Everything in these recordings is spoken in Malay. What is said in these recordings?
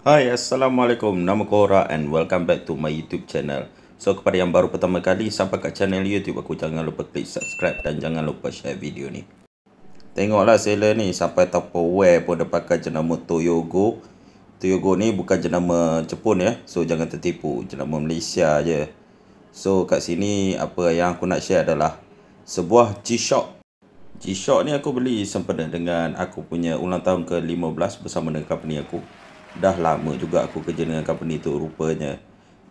Hai Assalamualaikum, nama Kora and welcome back to my YouTube channel So kepada yang baru pertama kali sampai ke channel YouTube aku jangan lupa klik subscribe dan jangan lupa share video ni Tengoklah seller ni sampai Tupperware pun dia pakai jenama Toyogo Toyogo ni bukan jenama Jepun ya, so jangan tertipu, jenama Malaysia je So kat sini apa yang aku nak share adalah sebuah G-Shock G-Shock ni aku beli sempena dengan aku punya ulang tahun ke-15 bersama dengan company aku dah lama juga aku kerja dengan company tu rupanya.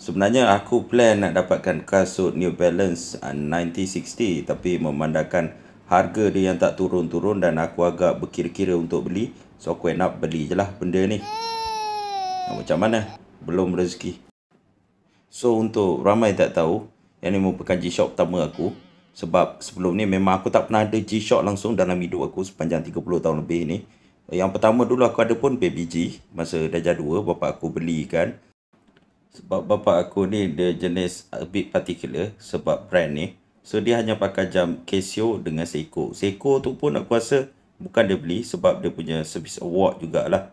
Sebenarnya aku plan nak dapatkan kasut New Balance 9060 uh, tapi memandangkan harga dia yang tak turun-turun dan aku agak berkira-kira untuk beli. So aku end up beli je lah benda ni. Nah, macam mana? Belum rezeki. So untuk ramai tak tahu, yang ni merupakan G-Shock pertama aku. Sebab sebelum ni memang aku tak pernah ada G-Shock langsung dalam hidup aku sepanjang 30 tahun lebih ni. Yang pertama dulu aku ada pun baby G masa darjah 2 bapak aku beli kan Sebab bapak aku ni dia jenis a bit particular sebab brand ni. So dia hanya pakai jam Casio dengan Seiko. Seiko tu pun aku rasa bukan dia beli sebab dia punya service award jugalah.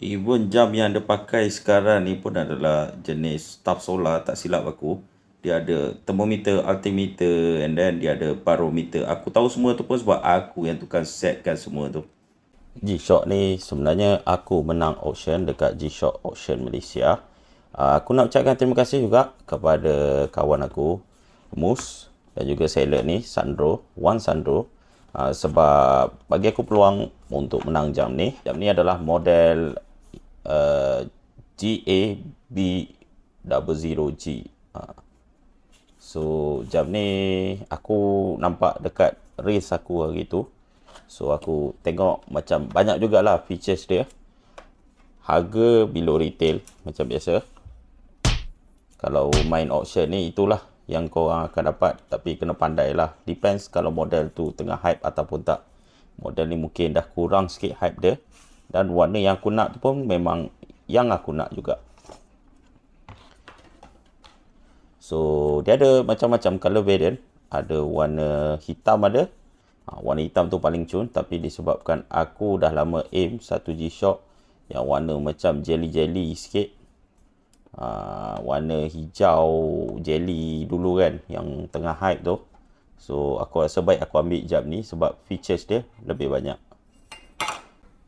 Even jam yang dia pakai sekarang ni pun adalah jenis Tough Solar tak silap aku. Dia ada thermometer, altimeter and then dia ada barometer. Aku tahu semua tu pun sebab aku yang tukang setkan semua tu. G-Shock ni sebenarnya aku menang auction dekat G-Shock Auction Malaysia. Uh, aku nak ucapkan terima kasih juga kepada kawan aku, Mus dan juga seller ni, Sandro, Wan Sandro. Uh, sebab bagi aku peluang untuk menang jam ni. Jam ni adalah model uh, eh, GAB00G. Uh, ah, so, jam ni aku nampak dekat race aku hari tu. So aku tengok macam banyak jugalah features dia. Harga below retail macam biasa. Kalau main auction ni itulah yang korang akan dapat tapi kena pandai lah. Depends kalau model tu tengah hype ataupun tak. Model ni mungkin dah kurang sikit hype dia dan warna yang aku nak tu pun memang yang aku nak juga. So dia ada macam-macam color variant. Ada warna hitam ada, Ha, warna hitam tu paling cun tapi disebabkan aku dah lama aim satu g Shock yang warna macam jelly-jelly sikit. Ha, warna hijau jelly dulu kan yang tengah hype tu. So aku rasa baik aku ambil jap ni sebab features dia lebih banyak.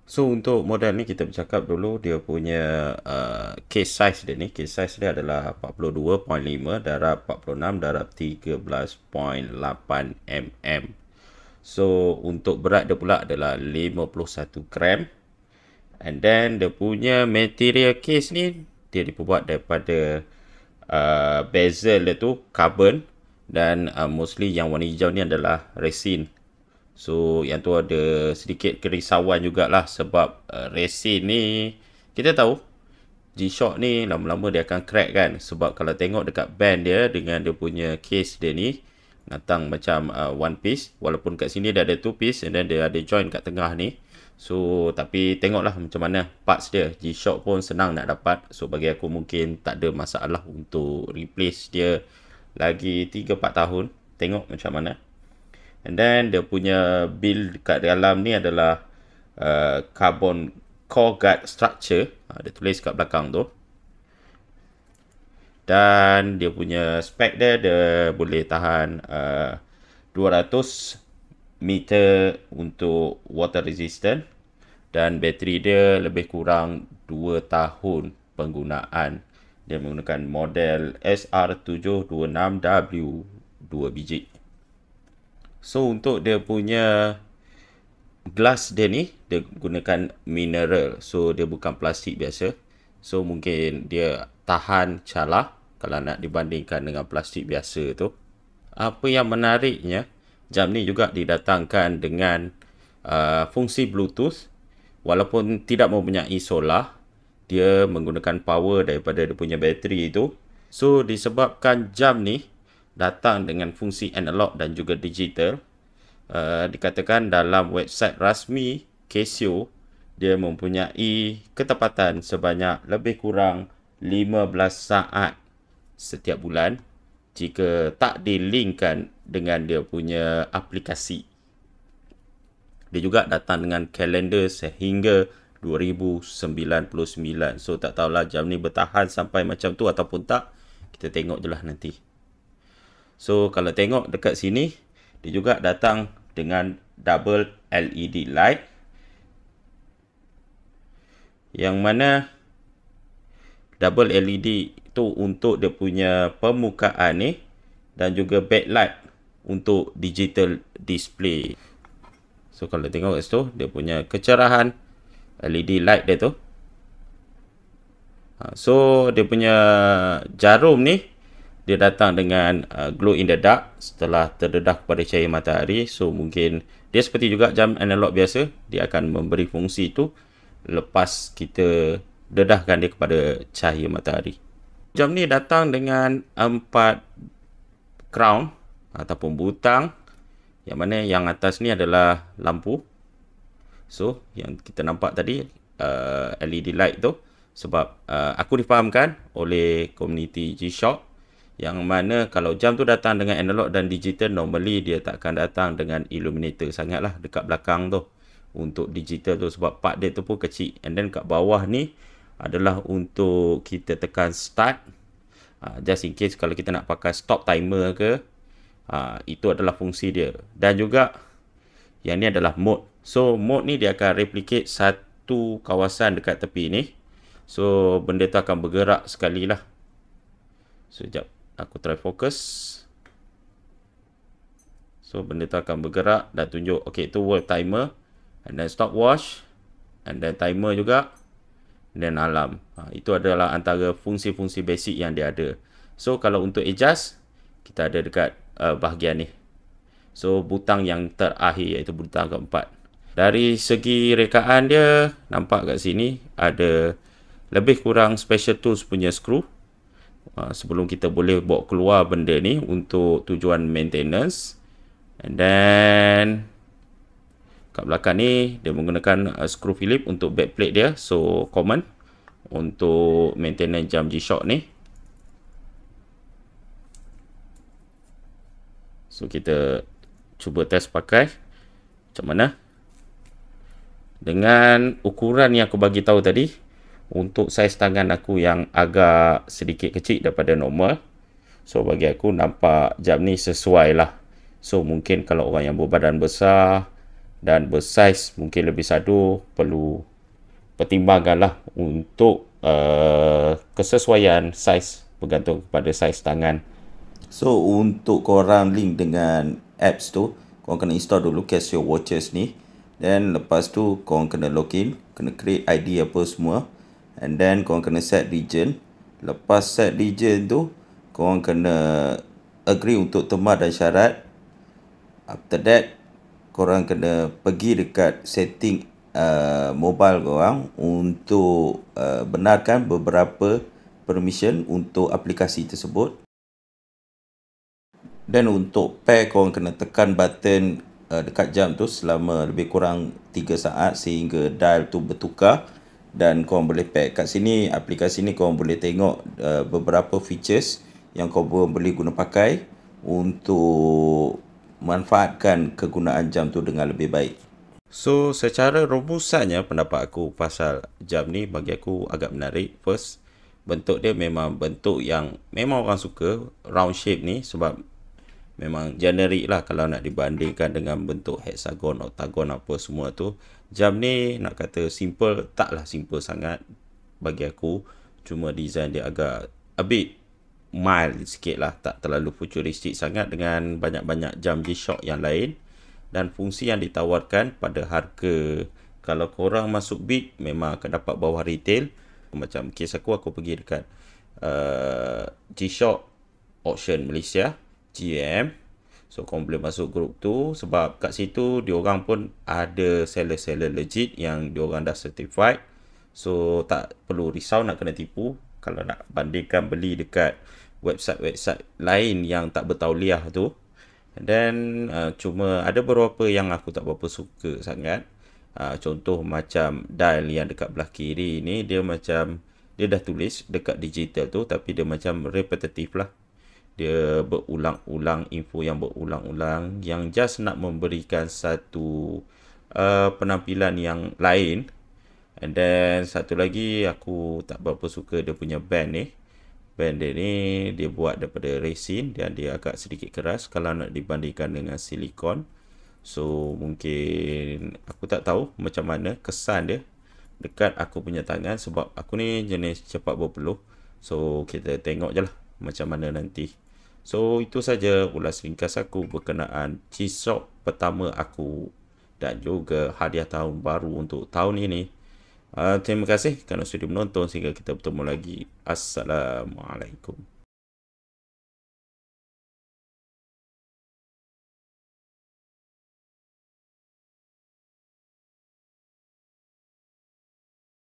So untuk model ni kita bercakap dulu dia punya uh, case size dia ni. Case size dia adalah 42.5 darab 46 darab 13.8 mm. So untuk berat dia pula adalah 51 gram And then dia punya material case ni Dia dibuat daripada uh, bezel dia tu carbon Dan uh, mostly yang warna hijau ni adalah resin So yang tu ada sedikit kerisauan jugalah Sebab uh, resin ni kita tahu G-Shock ni lama-lama dia akan crack kan Sebab kalau tengok dekat band dia dengan dia punya case dia ni datang macam uh, one piece walaupun kat sini dia ada two piece and then dia ada join kat tengah ni so tapi tengoklah macam mana parts dia G-Shock pun senang nak dapat so bagi aku mungkin tak ada masalah untuk replace dia lagi 3-4 tahun tengok macam mana and then dia punya build kat dalam ni adalah uh, carbon core guard structure uh, dia tulis kat belakang tu dan dia punya spek dia dia boleh tahan uh, 200 meter untuk water resistant dan bateri dia lebih kurang 2 tahun penggunaan dia menggunakan model SR726W 2 biji so untuk dia punya glass dia ni dia gunakan mineral so dia bukan plastik biasa so mungkin dia tahan calah kalau nak dibandingkan dengan plastik biasa tu. Apa yang menariknya, jam ni juga didatangkan dengan uh, fungsi Bluetooth walaupun tidak mempunyai solar, dia menggunakan power daripada dia punya bateri itu. So disebabkan jam ni datang dengan fungsi analog dan juga digital, uh, dikatakan dalam website rasmi Casio, dia mempunyai ketepatan sebanyak lebih kurang 15 saat setiap bulan jika tak dilinkkan dengan dia punya aplikasi. Dia juga datang dengan kalender sehingga 2099. So tak tahulah jam ni bertahan sampai macam tu ataupun tak. Kita tengok je lah nanti. So kalau tengok dekat sini, dia juga datang dengan double LED light. Yang mana double LED tu untuk dia punya permukaan ni dan juga backlight untuk digital display. So kalau tengok kat situ dia punya kecerahan LED light dia tu. Ha, so dia punya jarum ni dia datang dengan uh, glow in the dark setelah terdedah kepada cahaya matahari. So mungkin dia seperti juga jam analog biasa dia akan memberi fungsi tu lepas kita dedahkan dia kepada cahaya matahari jam ni datang dengan empat crown ataupun butang yang mana yang atas ni adalah lampu so yang kita nampak tadi uh, LED light tu sebab uh, aku difahamkan oleh community G-Shock yang mana kalau jam tu datang dengan analog dan digital normally dia tak akan datang dengan illuminator sangatlah dekat belakang tu untuk digital tu sebab part dia tu pun kecil and then kat bawah ni adalah untuk kita tekan start uh, just in case kalau kita nak pakai stop timer ke uh, itu adalah fungsi dia dan juga yang ni adalah mode so mode ni dia akan replicate satu kawasan dekat tepi ni so benda tu akan bergerak sekali lah sekejap aku try fokus so benda tu akan bergerak dan tunjuk okay tu world timer and then stopwatch and then timer juga dan alam. Ha, itu adalah antara fungsi-fungsi basic yang dia ada. So kalau untuk adjust, kita ada dekat uh, bahagian ni. So butang yang terakhir iaitu butang keempat. Dari segi rekaan dia, nampak kat sini ada lebih kurang special tools punya screw. Ha, sebelum kita boleh bawa keluar benda ni untuk tujuan maintenance. And then kat belakang ni dia menggunakan uh, skru Philip untuk back plate dia so common untuk maintenance jam G-Shock ni so kita cuba test pakai macam mana dengan ukuran yang aku bagi tahu tadi untuk saiz tangan aku yang agak sedikit kecil daripada normal so bagi aku nampak jam ni sesuai lah so mungkin kalau orang yang berbadan besar dan bersaiz mungkin lebih satu perlu pertimbangkanlah untuk uh, kesesuaian saiz bergantung kepada saiz tangan. So untuk korang link dengan apps tu, korang kena install dulu Casio Watches ni. Then lepas tu korang kena login, kena create ID apa semua. And then korang kena set region. Lepas set region tu, korang kena agree untuk tema dan syarat. After that, korang kena pergi dekat setting uh, mobile korang untuk uh, benarkan beberapa permission untuk aplikasi tersebut. Dan untuk pair korang kena tekan button uh, dekat jam tu selama lebih kurang 3 saat sehingga dial tu bertukar dan korang boleh pair. Kat sini aplikasi ni korang boleh tengok uh, beberapa features yang korang boleh guna pakai untuk manfaatkan kegunaan jam tu dengan lebih baik. So secara rumusannya pendapat aku pasal jam ni bagi aku agak menarik. First, bentuk dia memang bentuk yang memang orang suka round shape ni sebab memang generik lah kalau nak dibandingkan dengan bentuk hexagon, octagon apa semua tu. Jam ni nak kata simple, taklah simple sangat bagi aku. Cuma design dia agak a bit mild sikit lah tak terlalu futuristik sangat dengan banyak-banyak jam G-Shock yang lain dan fungsi yang ditawarkan pada harga kalau korang masuk bid memang akan dapat bawah retail macam kes aku aku pergi dekat uh, G-Shock Auction Malaysia GM so korang boleh masuk grup tu sebab kat situ diorang pun ada seller-seller legit yang diorang dah certified so tak perlu risau nak kena tipu kalau nak bandingkan beli dekat website-website lain yang tak bertauliah tu dan uh, cuma ada beberapa yang aku tak berapa suka sangat uh, contoh macam dial yang dekat belah kiri ni dia macam dia dah tulis dekat digital tu tapi dia macam repetitif lah dia berulang-ulang info yang berulang-ulang yang just nak memberikan satu uh, penampilan yang lain and then satu lagi aku tak berapa suka dia punya band ni Bender ni dia buat daripada resin dan dia agak sedikit keras kalau nak dibandingkan dengan silikon. So mungkin aku tak tahu macam mana kesan dia dekat aku punya tangan sebab aku ni jenis cepat berpeluh. So kita tengok je lah macam mana nanti. So itu saja ulas ringkas aku berkenaan cisok pertama aku dan juga hadiah tahun baru untuk tahun ini. Uh, terima kasih kerana sudah menonton sehingga kita bertemu lagi. Assalamualaikum.